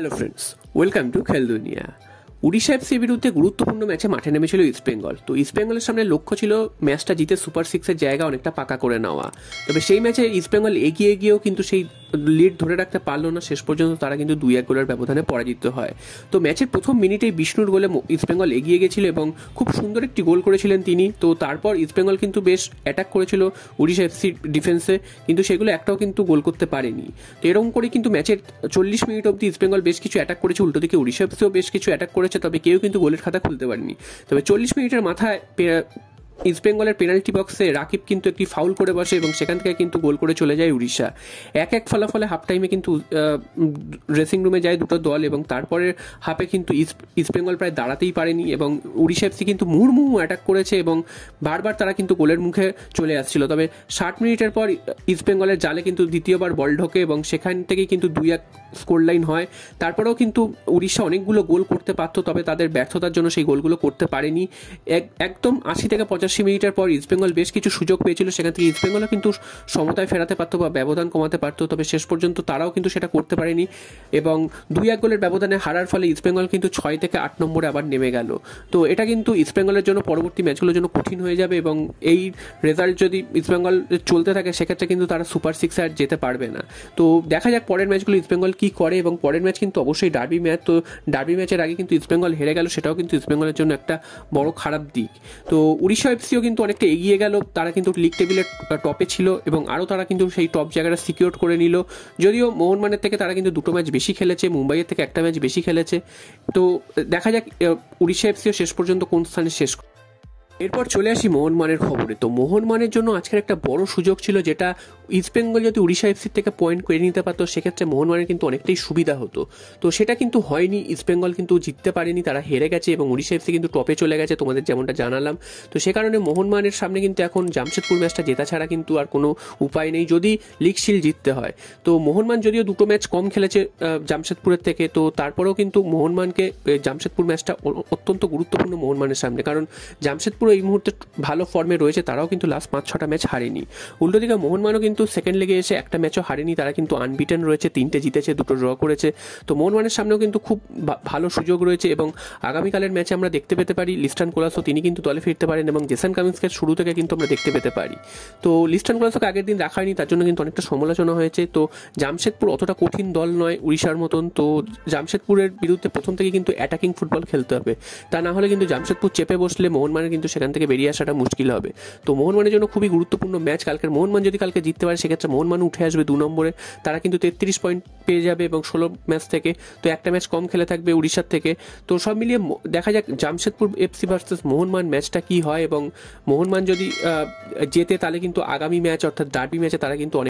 Hello friends, welcome to Khel Dunia. Orissa এফসির বিরুদ্ধে গুরুত্বপূর্ণ ম্যাচে মাঠে নেমেছিল ইস্ট বেঙ্গল তো ইস্ট বেঙ্গলের সামনে লক্ষ্য ছিল ম্যাচটা জিতে সুপার সিক্সের জায়গা অনেকটা পাকা করে নেওয়া তবে সেই ম্যাচে ইস্ট বেঙ্গল এগিয়ে গিয়েও কিন্তু সেই লিড ধরে রাখতে পারলো না শেষ পর্যন্ত তারা কিন্তু দুই এক গোলের ব্যবধানে পরাজিত হয় তো ম্যাচের প্রথম মিনিটেই বিষ্ণুর গোলে ইস্টবেঙ্গল এগিয়ে গেছিল এবং খুব সুন্দর একটি গোল করেছিলেন তিনি তো তারপর ইস্টবেঙ্গল কিন্তু বেশ অ্যাটাক করেছিল উড়িষ্যা এফসি ডিফেন্সে কিন্তু সেগুলো একটাও কিন্তু গোল করতে পারেনি তো এরকম করে কিন্তু ম্যাচের চল্লিশ মিনিট অবধি ইস্টবেঙ্গল বেশ কিছু অ্যাটাক করেছে উল্টো দিকে উড়িষ্যা এফসিও বেশ কিছু অ্যাটাক করে হয়েছে তবে কেউ কিন্তু গোলের খাতা খুলতে পারেনি তবে চল্লিশ মিনিটের মাথায় ইস্টবেঙ্গলের পেনাল্টি বক্সে রাকিব কিন্তু একটি ফাউল করে বসে এবং সেখান থেকে কিন্তু গোল করে চলে যায় উড়িষ্যা এক এক ফলাফলে হাফ টাইমে কিন্তু ড্রেসিং রুমে যায় দুটো দল এবং তারপরে হাফে কিন্তু ইস্টবেঙ্গল প্রায় দাঁড়াতেই পারেনি এবং উড়িষ্যা এফসি কিন্তু মুহুর্মুহু অ্যাটাক করেছে এবং বারবার তারা কিন্তু গোলের মুখে চলে আসছিল তবে ষাট মিনিটের পর ইস্টবেঙ্গলের জালে কিন্তু দ্বিতীয়বার বল ঢোকে এবং সেখান থেকেই কিন্তু দুই এক স্কোর লাইন হয় তারপরেও কিন্তু উড়িষ্যা অনেকগুলো গোল করতে পারত তবে তাদের ব্যর্থতার জন্য সেই গোলগুলো করতে পারেনি একদম আশি থেকে পঁচাশি পঁচাশি মিনিটের পর ইস্টবেঙ্গল বেশ কিছু সুযোগ পেয়েছিল সেখান থেকে ইস্টবেঙ্গলও কিন্তু সমতায় ফেরাতে পারতো বা ব্যবধান কমাতে পারতো তবে শেষ পর্যন্ত তারাও কিন্তু সেটা করতে পারেনি এবং দুই এক গোলের ব্যবধানে হারার ফলে ইস্টবেঙ্গল কিন্তু ছয় থেকে আট নম্বরে আবার নেমে গেল তো এটা কিন্তু ইস্টবেঙ্গলের জন্য পরবর্তী ম্যাচগুলোর জন্য কঠিন হয়ে যাবে এবং এই রেজাল্ট যদি ইস্টবেঙ্গল চলতে থাকে সেক্ষেত্রে কিন্তু তারা সুপার সিক্স আর যেতে পারবে না তো দেখা যাক পরের ম্যাচগুলো ইস্টবেঙ্গল কী করে এবং পরের ম্যাচ কিন্তু অবশ্যই ডার্বি ম্যাচ তো ডার্বি ম্যাচের আগে কিন্তু ইস্টবেঙ্গল হেরে গেল সেটাও কিন্তু ইস্টবেঙ্গলের জন্য একটা বড় খারাপ দিক তো উড়িষ্যায় এফসিও কিন্তু অনেকটা এগিয়ে গেল তারা কিন্তু লিগ টেবিলের টপে ছিল এবং আরও তারা কিন্তু সেই টপ জায়গাটা সিকিওর করে নিল যদিও মোহনমানের থেকে তারা কিন্তু দুটো ম্যাচ বেশি খেলেছে মুম্বাইয়ের থেকে একটা ম্যাচ বেশি খেলেছে তো দেখা যাক উড়িষ্যা এফসিও শেষ পর্যন্ত কোন স্থানে শেষ এরপর চলে আসি মোহনমানের খবরে তো মোহনমানের জন্য আজকের একটা বড় সুযোগ ছিল যেটা ইস্টবেঙ্গল যদি উড়িষ্যা এফসির থেকে পয়েন্ট করে নিতে পারতো সেক্ষেত্রে মোহনমানের কিন্তু অনেকটাই সুবিধা হতো তো সেটা কিন্তু হয়নি ইস্টবেঙ্গল কিন্তু জিততে পারেনি তারা হেরে গেছে এবং উড়িষ্যা এফসি কিন্তু টপে চলে গেছে তোমাদের যেমনটা জানালাম তো সে কারণে মোহনমানের সামনে কিন্তু এখন জামশেদপুর ম্যাচটা জেতা ছাড়া কিন্তু আর কোনো উপায় নেই যদি লিগশিল জিততে হয় তো মোহনমান যদিও দুটো ম্যাচ কম খেলেছে জামশেদপুরের থেকে তো তারপরেও কিন্তু মোহনমানকে জামশেদপুর ম্যাচটা অত্যন্ত গুরুত্বপূর্ণ মানের সামনে কারণ জামশেদপুর এই মুহূর্তে ভালো ফর্মে রয়েছে তারাও কিন্তু লাস্ট পাঁচ ছটা ম্যাচ হারেনি উল্টো দিকে মোহনমানও কিন্তু সেকেন্ড লেগে এসে একটা ম্যাচও হারেনি তারা কিন্তু আনবিটেন রয়েছে তিনটে জিতেছে দুটো ড্র করেছে তো মোহনমানের সামনেও কিন্তু খুব ভালো সুযোগ রয়েছে এবং আগামীকালের ম্যাচে আমরা দেখতে পেতে পারি লিস্টান কোলাসও তিনি কিন্তু দলে ফিরতে পারেন এবং জেসান কামিন্সকে শুরু থেকে কিন্তু আমরা দেখতে পেতে পারি তো লিস্টান কোলাসকে আগের দিন রাখা হয়নি তার জন্য কিন্তু অনেকটা সমালোচনা হয়েছে তো জামশেদপুর অতটা কঠিন দল নয় উড়িষ্যার মতন তো জামশেদপুরের বিরুদ্ধে প্রথম থেকে কিন্তু অ্যাটাকিং ফুটবল খেলতে হবে তা না হলে কিন্তু জামশেদপুর চেপে বসলে মোহনমানের কিন্তু সেখান থেকে বেরিয়ে আসাটা মুশকিল হবে তো মোহনমানের জন্য খুবই গুরুত্বপূর্ণ ম্যাচ কালকের মোহনমান যদি কালকে জিততে পারে সেক্ষেত্রে মোহনমান উঠে আসবে দু নম্বরে তারা কিন্তু তেত্রিশ পয়েন্ট পেয়ে যাবে এবং ষোলো ম্যাচ থেকে তো একটা ম্যাচ কম খেলে থাকবে উড়িষ্যার থেকে তো সব মিলিয়ে দেখা যাক জামশেদপুর এফসি ভার্সেস মোহনমান ম্যাচটা কি হয় এবং মোহনমান যদি জেতে তাহলে কিন্তু আগামী ম্যাচ অর্থাৎ ডার্বি ম্যাচে তারা কিন্তু অনেক